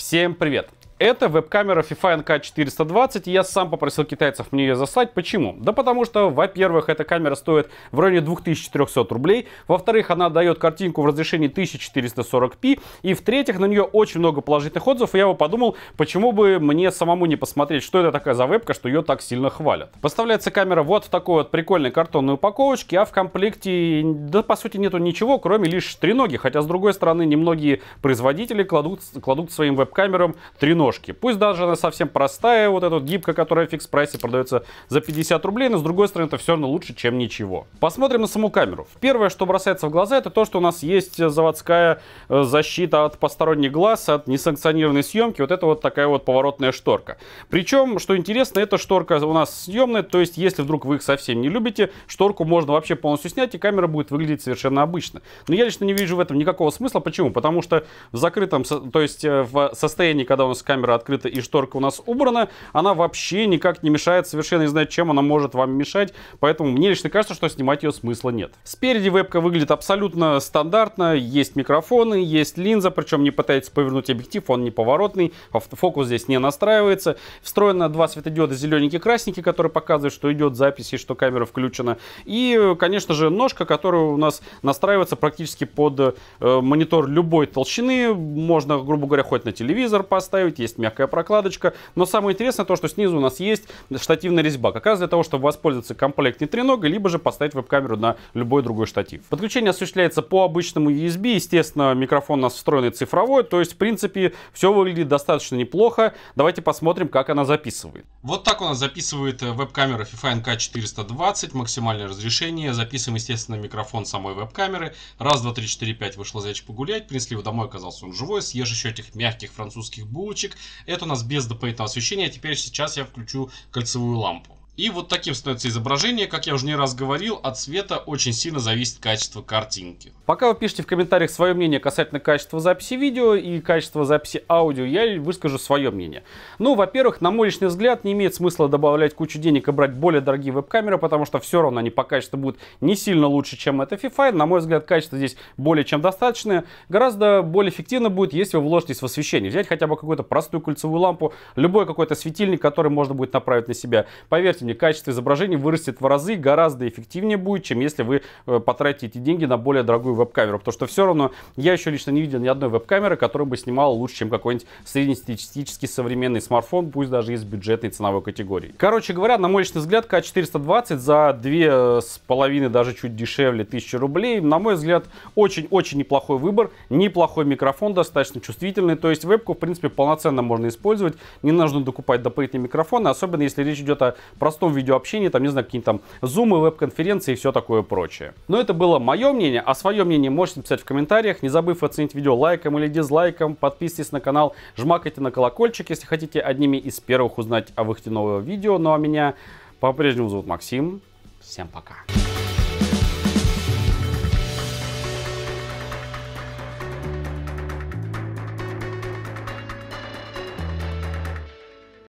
Всем привет! Это веб-камера FIFA NK420. Я сам попросил китайцев мне ее заслать. Почему? Да потому что, во-первых, эта камера стоит в районе 2300 рублей. Во-вторых, она дает картинку в разрешении 1440p. И в-третьих, на нее очень много положительных отзывов. И я бы подумал, почему бы мне самому не посмотреть, что это такая за вебка, что ее так сильно хвалят. Поставляется камера вот в такой вот прикольной картонной упаковочке, а в комплекте, да по сути, нету ничего, кроме лишь треноги. Хотя, с другой стороны, немногие производители кладут, кладут своим веб-камерам треноги одежки. Пусть даже она совсем простая, вот эта вот гибка, которая в фикс прайсе продается за 50 рублей, но с другой стороны это все равно лучше, чем ничего. Посмотрим на саму камеру. Первое, что бросается в глаза, это то, что у нас есть заводская э, защита от посторонних глаз, от несанкционированной съемки. Вот это вот такая вот поворотная шторка. Причем, что интересно, эта шторка у нас съемная, то есть если вдруг вы их совсем не любите, шторку можно вообще полностью снять, и камера будет выглядеть совершенно обычно. Но я лично не вижу в этом никакого смысла. Почему? Потому что в закрытом, то есть э, в состоянии, когда у нас камера камера открыта и шторка у нас убрана, она вообще никак не мешает, совершенно не знаю, чем она может вам мешать, поэтому мне лично кажется, что снимать ее смысла нет. Спереди вебка выглядит абсолютно стандартно, есть микрофоны, есть линза, причем не пытается повернуть объектив, он не поворотный, автофокус здесь не настраивается. Встроено два светодиода зелененький и красненький, которые показывают, что идет запись и что камера включена. И, конечно же, ножка, которая у нас настраивается практически под э, монитор любой толщины, можно, грубо говоря, хоть на телевизор поставить, есть мягкая прокладочка. Но самое интересное то, что снизу у нас есть штативная резьба. Как раз для того, чтобы воспользоваться комплектной треногой, либо же поставить веб-камеру на любой другой штатив. Подключение осуществляется по обычному USB. Естественно, микрофон у нас встроенный цифровой. То есть, в принципе, все выглядит достаточно неплохо. Давайте посмотрим, как она записывает. Вот так у нас записывает э, веб-камера FIFA NK420. Максимальное разрешение. Записываем, естественно, микрофон самой веб-камеры. Раз, два, три, четыре, пять. Вышла зайчик погулять. Принесли его домой, оказался он живой. Съешь еще этих мягких французских булочек. Это у нас без дополнительного освещения. Теперь сейчас я включу кольцевую лампу. И вот таким становится изображение, как я уже не раз говорил, от цвета очень сильно зависит качество картинки. Пока вы пишете в комментариях свое мнение касательно качества записи видео и качества записи аудио, я выскажу свое мнение. Ну, во-первых, на мой личный взгляд, не имеет смысла добавлять кучу денег и брать более дорогие веб-камеры, потому что все равно они по качеству будут не сильно лучше, чем это Fifine. На мой взгляд, качество здесь более чем достаточное. Гораздо более эффективно будет, если вы вложитесь в освещение. Взять хотя бы какую-то простую кольцевую лампу, любой какой-то светильник, который можно будет направить на себя. Поверьте мне, жизни. Качество изображения вырастет в разы, гораздо эффективнее будет, чем если вы э, потратите эти деньги на более дорогую веб-камеру. Потому что все равно я еще лично не видел ни одной веб-камеры, которая бы снимала лучше, чем какой-нибудь среднестатистический современный смартфон, пусть даже из бюджетной ценовой категории. Короче говоря, на мой личный взгляд, К420 за две э, с половиной, даже чуть дешевле, тысячи рублей, на мой взгляд, очень-очень неплохой выбор, неплохой микрофон, достаточно чувствительный, то есть вебку, в принципе, полноценно можно использовать, не нужно докупать дополнительные микрофоны, особенно если речь идет о простом простом видеообщении, там, не знаю, какие-нибудь там зумы, веб-конференции и все такое прочее. Но это было мое мнение, а свое мнение можете писать в комментариях, не забыв оценить видео лайком или дизлайком, подписывайтесь на канал, жмакайте на колокольчик, если хотите одними из первых узнать о выходе нового видео. Ну а меня по-прежнему зовут Максим, всем пока.